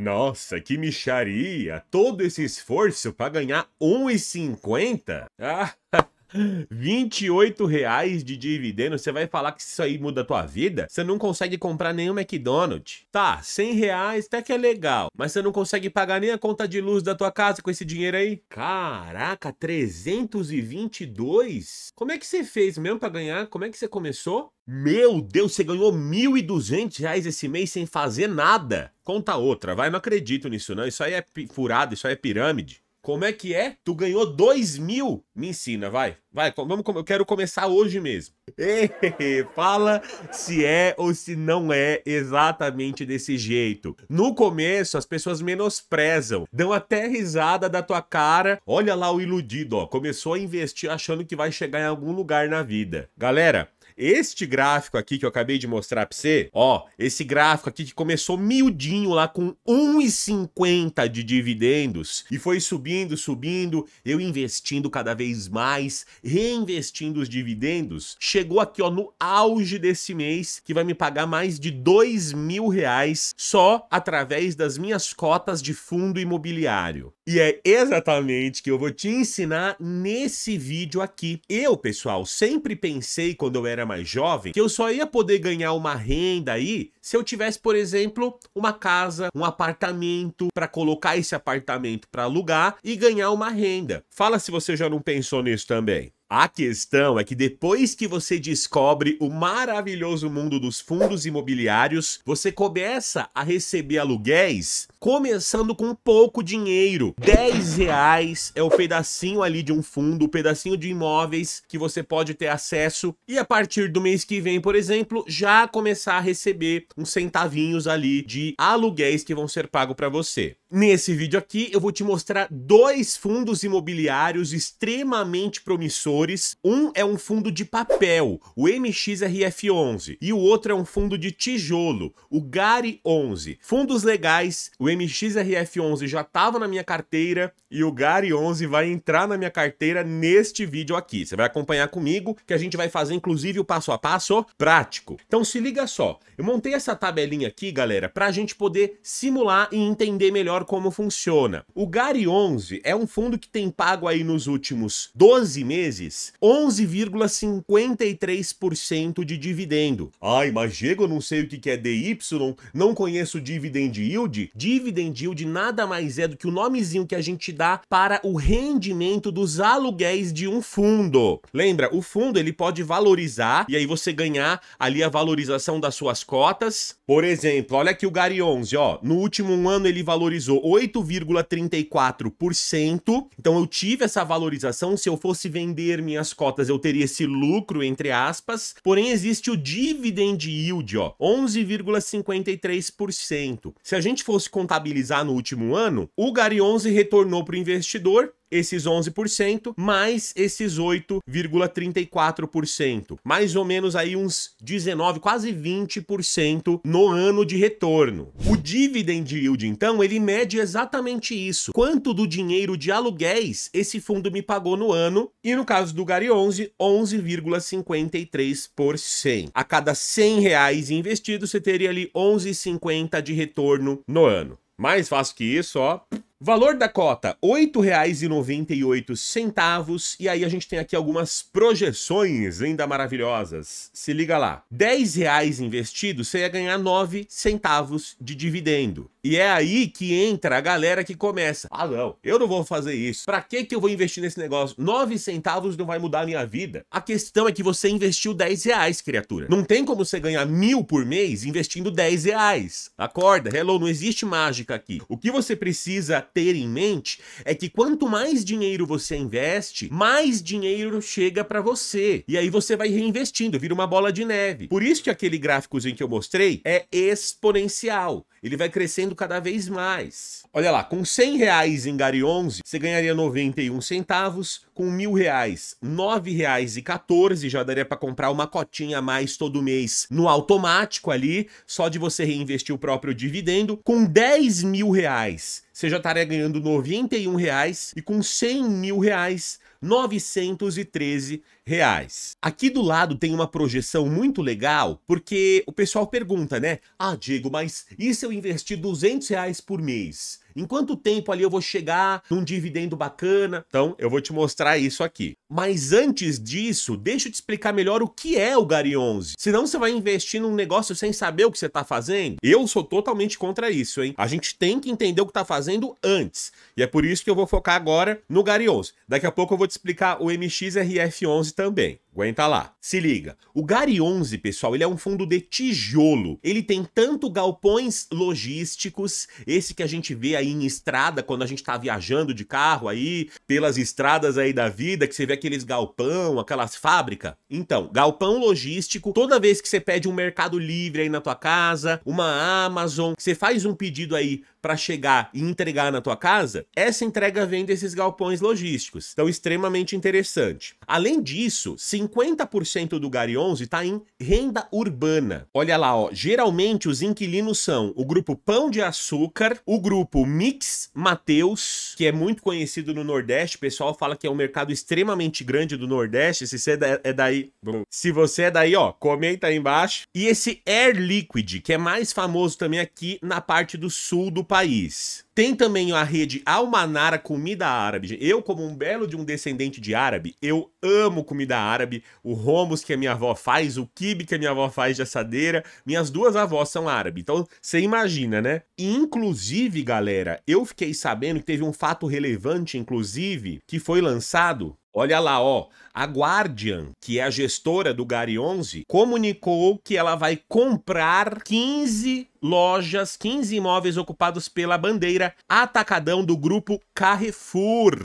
Nossa, que micharia! Todo esse esforço para ganhar 1,50? Ah, 28 reais de dividendo, você vai falar que isso aí muda a tua vida? Você não consegue comprar nenhum McDonald's. Tá, 100 reais até que é legal, mas você não consegue pagar nem a conta de luz da tua casa com esse dinheiro aí? Caraca, 322? Como é que você fez mesmo para ganhar? Como é que você começou? Meu Deus, você ganhou 1.200 reais esse mês sem fazer nada. Conta outra, vai, não acredito nisso não, isso aí é furado, isso aí é pirâmide. Como é que é? Tu ganhou 2 mil? Me ensina, vai. Vai, vamos, eu quero começar hoje mesmo. fala se é ou se não é exatamente desse jeito. No começo, as pessoas menosprezam, dão até risada da tua cara. Olha lá o iludido, ó. Começou a investir achando que vai chegar em algum lugar na vida. Galera, este gráfico aqui que eu acabei de mostrar para você, ó, esse gráfico aqui que começou miudinho lá com 1,50 de dividendos e foi subindo, subindo, eu investindo cada vez mais, reinvestindo os dividendos, chegou aqui ó no auge desse mês que vai me pagar mais de 2 mil reais só através das minhas cotas de fundo imobiliário. E é exatamente que eu vou te ensinar nesse vídeo aqui. Eu, pessoal, sempre pensei quando eu era mais jovem que eu só ia poder ganhar uma renda aí se eu tivesse, por exemplo, uma casa, um apartamento para colocar esse apartamento para alugar e ganhar uma renda. Fala se você já não pensou nisso também. A questão é que depois que você descobre o maravilhoso mundo dos fundos imobiliários, você começa a receber aluguéis começando com pouco dinheiro. 10 reais é o pedacinho ali de um fundo, o pedacinho de imóveis que você pode ter acesso e a partir do mês que vem, por exemplo, já começar a receber uns centavinhos ali de aluguéis que vão ser pagos para você. Nesse vídeo aqui eu vou te mostrar dois fundos imobiliários extremamente promissores um é um fundo de papel, o MXRF11, e o outro é um fundo de tijolo, o Gari 11. Fundos legais, o MXRF11 já estava na minha carteira e o Gari 11 vai entrar na minha carteira neste vídeo aqui. Você vai acompanhar comigo que a gente vai fazer inclusive o passo a passo prático. Então se liga só, eu montei essa tabelinha aqui, galera, para a gente poder simular e entender melhor como funciona. O Gari 11 é um fundo que tem pago aí nos últimos 12 meses 11,53% de dividendo. Ai, mas Diego, eu não sei o que é DY, não conheço dividend yield. Dividend yield nada mais é do que o nomezinho que a gente dá para o rendimento dos aluguéis de um fundo. Lembra, o fundo ele pode valorizar e aí você ganhar ali a valorização das suas cotas. Por exemplo, olha aqui o Gary 11, ó, no último ano ele valorizou 8,34%. Então eu tive essa valorização se eu fosse vender vender minhas cotas eu teria esse lucro, entre aspas, porém existe o dividend yield, ó, 11,53%. Se a gente fosse contabilizar no último ano, o Gary 11 retornou para o investidor esses 11%, mais esses 8,34%. Mais ou menos aí uns 19, quase 20% no ano de retorno. O dividend yield, então, ele mede exatamente isso. Quanto do dinheiro de aluguéis esse fundo me pagou no ano? E no caso do Gary 11, 11,53%. A cada 100 reais investido, você teria ali 11,50 de retorno no ano. Mais fácil que isso, ó Valor da cota, R$ 8,98. E aí a gente tem aqui algumas projeções ainda maravilhosas. Se liga lá. R$ reais investido, você ia ganhar 9 centavos de dividendo. E é aí que entra a galera que começa. Ah, não, eu não vou fazer isso. Pra que que eu vou investir nesse negócio? 9 centavos não vai mudar a minha vida. A questão é que você investiu R$ reais, criatura. Não tem como você ganhar mil por mês investindo R$ reais. Acorda, hello, não existe mágica aqui. O que você precisa ter em mente é que quanto mais dinheiro você investe, mais dinheiro chega para você. E aí você vai reinvestindo, vira uma bola de neve. Por isso que aquele gráficozinho que eu mostrei é exponencial. Ele vai crescendo cada vez mais. Olha lá, com 100 reais em Gary 11, você ganharia 91 centavos. Com mil reais, 9 reais e 14, já daria para comprar uma cotinha a mais todo mês no automático ali, só de você reinvestir o próprio dividendo. Com 10 mil reais, você já estaria ganhando R$ 91 reais, e com 100 mil reais, R$ 913. Reais. Aqui do lado tem uma projeção muito legal, porque o pessoal pergunta, né? Ah, Diego, mas e se eu investir 200 reais por mês? Em quanto tempo ali eu vou chegar num dividendo bacana? Então, eu vou te mostrar isso aqui. Mas antes disso, deixa eu te explicar melhor o que é o Gary 11. Senão você vai investir num negócio sem saber o que você está fazendo. Eu sou totalmente contra isso, hein? A gente tem que entender o que está fazendo antes. E é por isso que eu vou focar agora no Gary 11. Daqui a pouco eu vou te explicar o MXRF11 também. Aguenta lá. Se liga. O Gari 11, pessoal, ele é um fundo de tijolo. Ele tem tanto galpões logísticos, esse que a gente vê aí em estrada, quando a gente tá viajando de carro aí, pelas estradas aí da vida, que você vê aqueles galpão, aquelas fábrica. Então, galpão logístico, toda vez que você pede um mercado livre aí na tua casa, uma Amazon, você faz um pedido aí para chegar e entregar na tua casa, essa entrega vem desses galpões logísticos. Então, extremamente interessante. Além disso, 50% do Gari 11 está em renda urbana. Olha lá, ó, geralmente os inquilinos são o grupo Pão de Açúcar, o grupo Mix Mateus, que é muito conhecido no Nordeste, o pessoal fala que é um mercado extremamente grande do Nordeste, se você é daí, se você é daí, ó, comenta aí embaixo. E esse Air Liquid, que é mais famoso também aqui na parte do sul do país. Tem também a rede Almanara Comida Árabe. Eu, como um belo de um descendente de árabe, eu amo comida árabe. O romos que a minha avó faz, o kibe que a minha avó faz de assadeira. Minhas duas avós são árabes. Então, você imagina, né? inclusive, galera, eu fiquei sabendo que teve um fato relevante, inclusive, que foi lançado Olha lá, ó. A Guardian, que é a gestora do Gary 11, comunicou que ela vai comprar 15 lojas, 15 imóveis ocupados pela bandeira Atacadão do grupo Carrefour.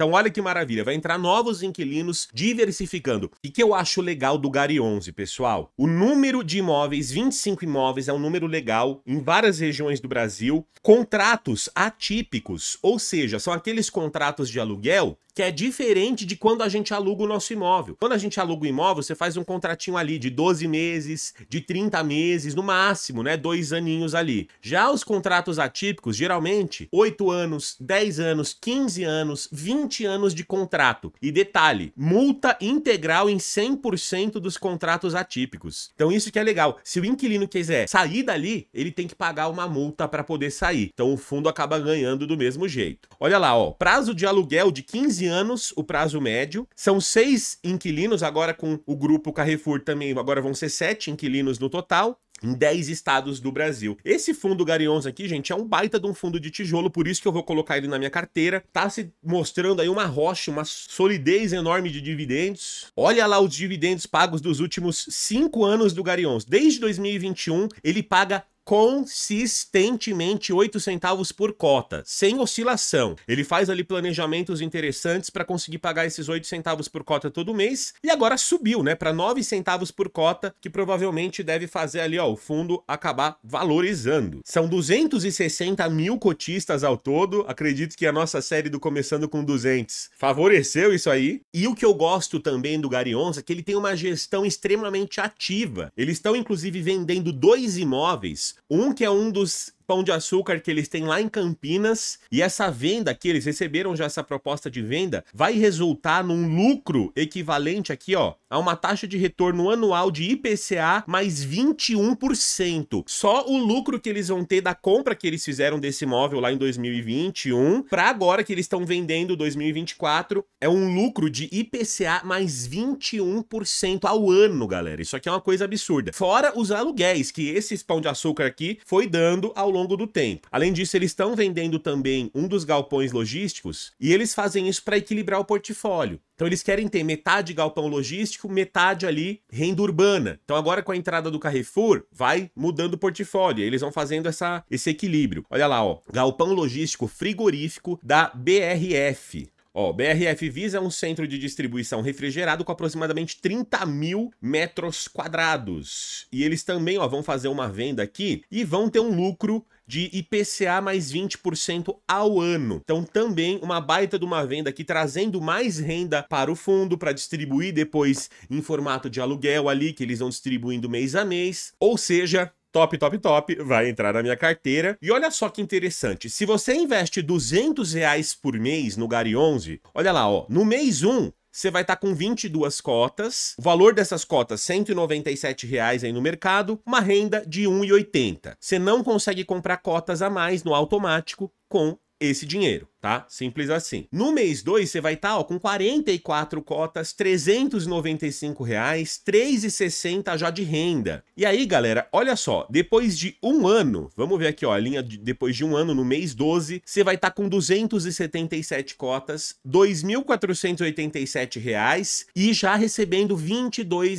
Então olha que maravilha, vai entrar novos inquilinos diversificando. E que eu acho legal do Gari 11, pessoal? O número de imóveis, 25 imóveis, é um número legal em várias regiões do Brasil. Contratos atípicos, ou seja, são aqueles contratos de aluguel que é diferente de quando a gente aluga o nosso imóvel. Quando a gente aluga o imóvel, você faz um contratinho ali de 12 meses, de 30 meses, no máximo, né? Dois aninhos ali. Já os contratos atípicos, geralmente, 8 anos, 10 anos, 15 anos, 20 20 anos de contrato. E detalhe, multa integral em 100% dos contratos atípicos. Então isso que é legal. Se o inquilino quiser sair dali, ele tem que pagar uma multa para poder sair. Então o fundo acaba ganhando do mesmo jeito. Olha lá, ó, prazo de aluguel de 15 anos, o prazo médio. São seis inquilinos agora com o grupo Carrefour também, agora vão ser sete inquilinos no total em 10 estados do Brasil. Esse fundo Garions aqui, gente, é um baita de um fundo de tijolo, por isso que eu vou colocar ele na minha carteira. Tá se mostrando aí uma rocha, uma solidez enorme de dividendos. Olha lá os dividendos pagos dos últimos 5 anos do Garions. Desde 2021, ele paga consistentemente 8 centavos por cota, sem oscilação. Ele faz ali planejamentos interessantes para conseguir pagar esses 8 centavos por cota todo mês e agora subiu, né, para 9 centavos por cota, que provavelmente deve fazer ali, ó, o fundo acabar valorizando. São 260 mil cotistas ao todo, acredito que a nossa série do Começando com 200 favoreceu isso aí. E o que eu gosto também do Gary Onza é que ele tem uma gestão extremamente ativa. Eles estão, inclusive, vendendo dois imóveis um que é um dos Pão de Açúcar que eles têm lá em Campinas. E essa venda que eles receberam já essa proposta de venda vai resultar num lucro equivalente aqui, ó, a uma taxa de retorno anual de IPCA mais 21%. Só o lucro que eles vão ter da compra que eles fizeram desse imóvel lá em 2021 para agora que eles estão vendendo 2024 é um lucro de IPCA mais 21% ao ano, galera. Isso aqui é uma coisa absurda. Fora os aluguéis que esse pão de açúcar aqui foi dando ao longo longo do tempo. Além disso, eles estão vendendo também um dos galpões logísticos e eles fazem isso para equilibrar o portfólio. Então eles querem ter metade galpão logístico, metade ali renda urbana. Então agora com a entrada do Carrefour, vai mudando o portfólio. Eles vão fazendo essa, esse equilíbrio. Olha lá, ó, galpão logístico frigorífico da BRF. Ó, BRF Visa é um centro de distribuição refrigerado com aproximadamente 30 mil metros quadrados. E eles também ó, vão fazer uma venda aqui e vão ter um lucro de IPCA mais 20% ao ano. Então também uma baita de uma venda aqui trazendo mais renda para o fundo para distribuir depois em formato de aluguel ali que eles vão distribuindo mês a mês. Ou seja, top, top, top, vai entrar na minha carteira. E olha só que interessante, se você investe 200 reais por mês no Gari 11, olha lá, ó, no mês 1, você vai estar tá com 22 cotas, o valor dessas cotas R$ 197,00 aí no mercado, uma renda de 1,80. Você não consegue comprar cotas a mais no automático com esse dinheiro tá? Simples assim. No mês 2, você vai estar tá, com 44 cotas, 395 reais, 3,60 já de renda. E aí, galera, olha só, depois de um ano, vamos ver aqui, ó, a linha de, depois de um ano, no mês 12, você vai estar tá com 277 cotas, R$ reais e já recebendo R$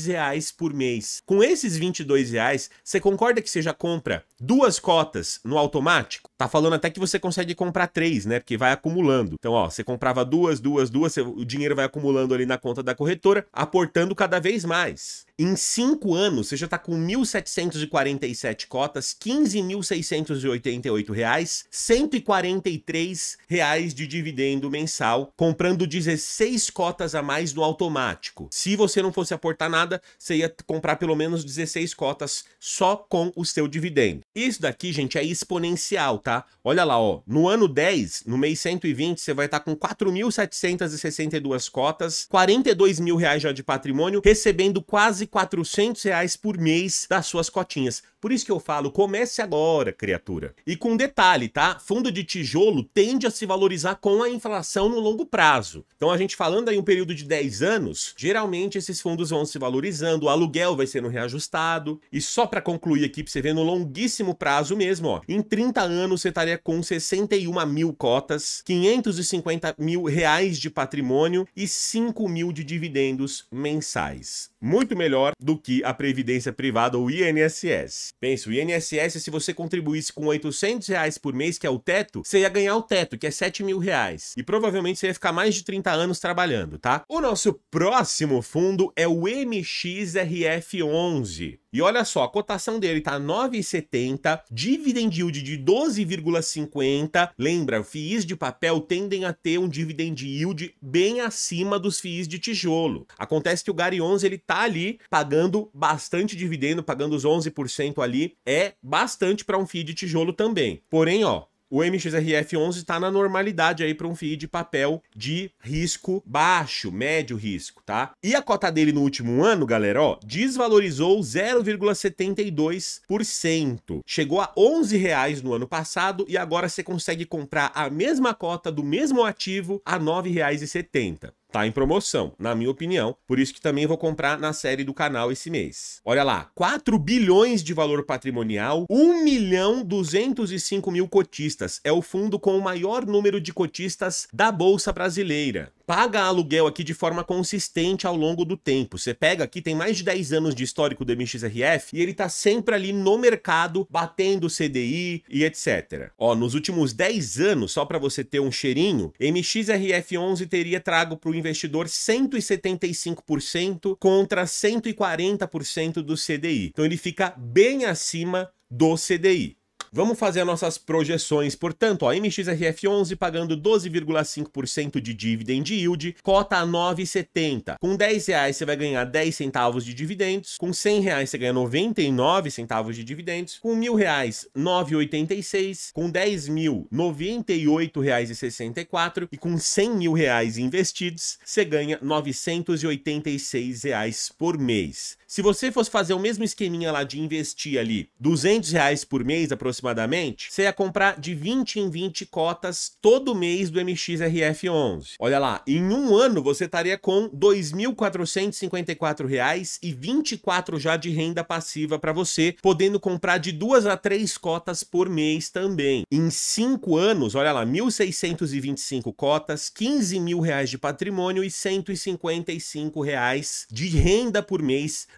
reais por mês. Com esses R$ reais, você concorda que você já compra duas cotas no automático? Tá falando até que você consegue comprar três, né? Porque vai vai acumulando. Então, ó, você comprava duas, duas, duas, o dinheiro vai acumulando ali na conta da corretora, aportando cada vez mais. Em cinco anos, você já está com 1.747 cotas, 15.688 reais, 143 reais de dividendo mensal, comprando 16 cotas a mais no automático. Se você não fosse aportar nada, você ia comprar pelo menos 16 cotas só com o seu dividendo. Isso daqui, gente, é exponencial, tá? Olha lá, ó, no ano 10, no mês 120, você vai estar tá com 4.762 cotas, 42 mil reais já de patrimônio, recebendo quase 400 reais por mês das suas cotinhas. Por isso que eu falo, comece agora, criatura. E com detalhe, tá? Fundo de tijolo tende a se valorizar com a inflação no longo prazo. Então a gente falando aí um período de 10 anos, geralmente esses fundos vão se valorizando, o aluguel vai sendo reajustado. E só para concluir aqui, pra você ver no longuíssimo prazo mesmo, ó, em 30 anos você estaria com 61 mil cotas, 550 mil reais de patrimônio e 5 mil de dividendos mensais. Muito melhor do que a Previdência Privada ou INSS. Pensa, o INSS, se você contribuísse com 800 reais por mês, que é o teto, você ia ganhar o teto, que é 7 mil reais. E provavelmente você ia ficar mais de 30 anos trabalhando, tá? O nosso próximo fundo é o MXRF11. E olha só, a cotação dele tá 9,70, dividend yield de 12,50. Lembra, FIIs de papel tendem a ter um dividend yield bem acima dos FIIs de tijolo. Acontece que o Gary 11 ele tá ali pagando bastante dividendo, pagando os 11% ali é bastante para um feed de tijolo também. Porém, ó, o MXRF11 está na normalidade aí para um feed de papel de risco baixo, médio risco, tá? E a cota dele no último ano, galera, ó, desvalorizou 0,72%. Chegou a 11 reais no ano passado e agora você consegue comprar a mesma cota do mesmo ativo a R$ 9,70 tá em promoção, na minha opinião. Por isso que também vou comprar na série do canal esse mês. Olha lá, 4 bilhões de valor patrimonial, 1 milhão 205 mil cotistas. É o fundo com o maior número de cotistas da Bolsa Brasileira paga aluguel aqui de forma consistente ao longo do tempo. Você pega aqui, tem mais de 10 anos de histórico do MXRF e ele tá sempre ali no mercado, batendo CDI e etc. Ó, nos últimos 10 anos, só para você ter um cheirinho, MXRF11 teria trago pro investidor 175% contra 140% do CDI. Então ele fica bem acima do CDI. Vamos fazer as nossas projeções, portanto, ó, MXRF11 pagando 12,5% de dividend yield, cota a 9,70. Com 10 reais você vai ganhar 10 centavos de dividendos, com 100 reais você ganha 99 centavos de dividendos, com 1.000 reais 9,86, com 10 mil 98 reais e 64 e com 100 mil reais investidos você ganha 986 reais por mês. Se você fosse fazer o mesmo esqueminha lá de investir ali 200 reais por mês aproximadamente, você ia comprar de 20 em 20 cotas todo mês do MXRF11. Olha lá, em um ano você estaria com R$ 2.454,24 já de renda passiva para você, podendo comprar de duas a três cotas por mês também. Em cinco anos, olha lá, 1.625 cotas, 15 mil reais de patrimônio e 155 reais de renda por mês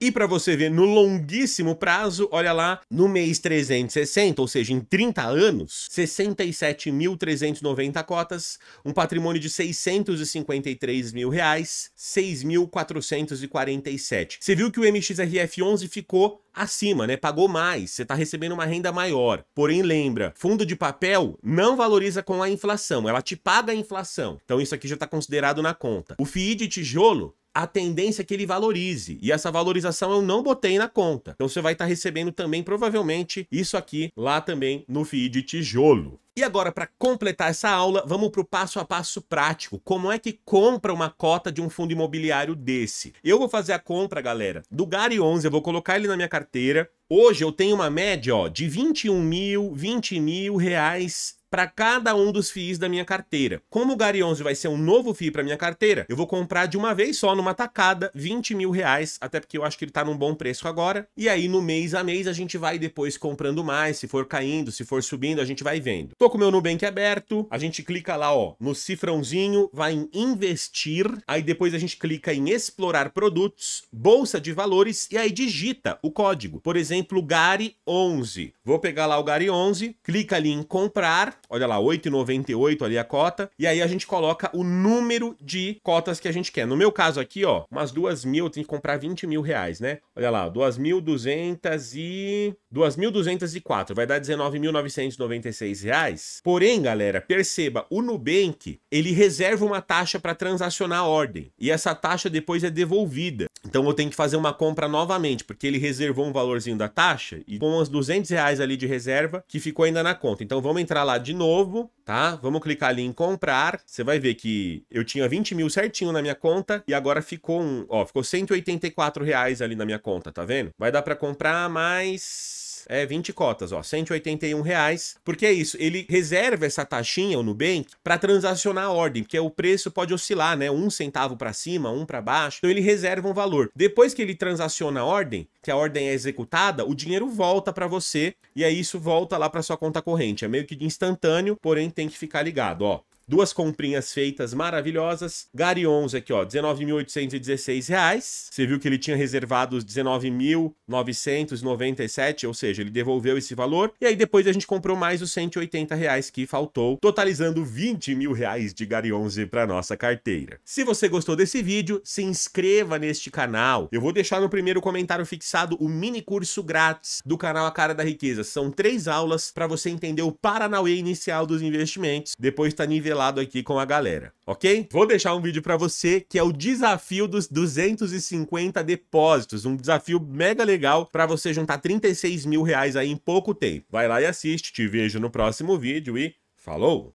E para você ver no longuíssimo prazo, olha lá, no mês 360, ou seja, em 30 anos, 67.390 cotas, um patrimônio de 653 mil reais, 6.447. Você viu que o MXRF11 ficou acima, né? Pagou mais, você está recebendo uma renda maior. Porém, lembra, fundo de papel não valoriza com a inflação, ela te paga a inflação. Então isso aqui já está considerado na conta. O FII de tijolo a tendência é que ele valorize. E essa valorização eu não botei na conta. Então você vai estar tá recebendo também, provavelmente, isso aqui lá também no FII de tijolo. E agora, para completar essa aula, vamos para o passo a passo prático. Como é que compra uma cota de um fundo imobiliário desse? Eu vou fazer a compra, galera, do Gary 11, eu vou colocar ele na minha carteira. Hoje eu tenho uma média ó, de 21 mil, 20 mil reais para cada um dos FIIs da minha carteira. Como o Gary 11 vai ser um novo FII para minha carteira, eu vou comprar de uma vez só, numa tacada, 20 mil reais, até porque eu acho que ele está num bom preço agora. E aí, no mês a mês, a gente vai depois comprando mais, se for caindo, se for subindo, a gente vai vendo. Tô com o meu Nubank aberto, a gente clica lá, ó, no cifrãozinho, vai em investir, aí depois a gente clica em explorar produtos, bolsa de valores, e aí digita o código. Por exemplo, Gary 11. Vou pegar lá o Gary 11, clica ali em comprar, Olha lá, 8,98 ali a cota. E aí a gente coloca o número de cotas que a gente quer. No meu caso aqui, ó, umas duas mil, eu tenho que comprar 20 mil reais, né? Olha lá, 2.200 e... 2.204, vai dar 19.996 reais. Porém, galera, perceba, o Nubank, ele reserva uma taxa para transacionar a ordem. E essa taxa depois é devolvida. Então eu tenho que fazer uma compra novamente, porque ele reservou um valorzinho da taxa e com uns 200 reais ali de reserva que ficou ainda na conta. Então vamos entrar lá de de novo, tá? Vamos clicar ali em comprar. Você vai ver que eu tinha 20 mil certinho na minha conta e agora ficou um, ó, ficou 184 reais ali na minha conta, tá vendo? Vai dar para comprar mais é, 20 cotas, ó, 181 reais. Porque é isso, ele reserva essa taxinha, o Nubank, para transacionar a ordem, porque o preço pode oscilar, né? Um centavo para cima, um para baixo. Então ele reserva um valor. Depois que ele transaciona a ordem, que a ordem é executada, o dinheiro volta para você e aí isso volta lá para sua conta corrente. É meio que instantâneo, porém tem que ficar ligado, ó. Duas comprinhas feitas maravilhosas. Gary 11 aqui, ó, R$19.816. Você viu que ele tinha reservado os R$19.997, ou seja, ele devolveu esse valor. E aí depois a gente comprou mais os R$180 que faltou, totalizando R$20.000 de Gary 11 para nossa carteira. Se você gostou desse vídeo, se inscreva neste canal. Eu vou deixar no primeiro comentário fixado o mini curso grátis do canal A Cara da Riqueza. São três aulas para você entender o Paranauê inicial dos investimentos. Depois está nivelado pelado aqui com a galera, ok? Vou deixar um vídeo para você que é o desafio dos 250 depósitos, um desafio mega legal para você juntar 36 mil reais aí em pouco tempo. Vai lá e assiste, te vejo no próximo vídeo e falou!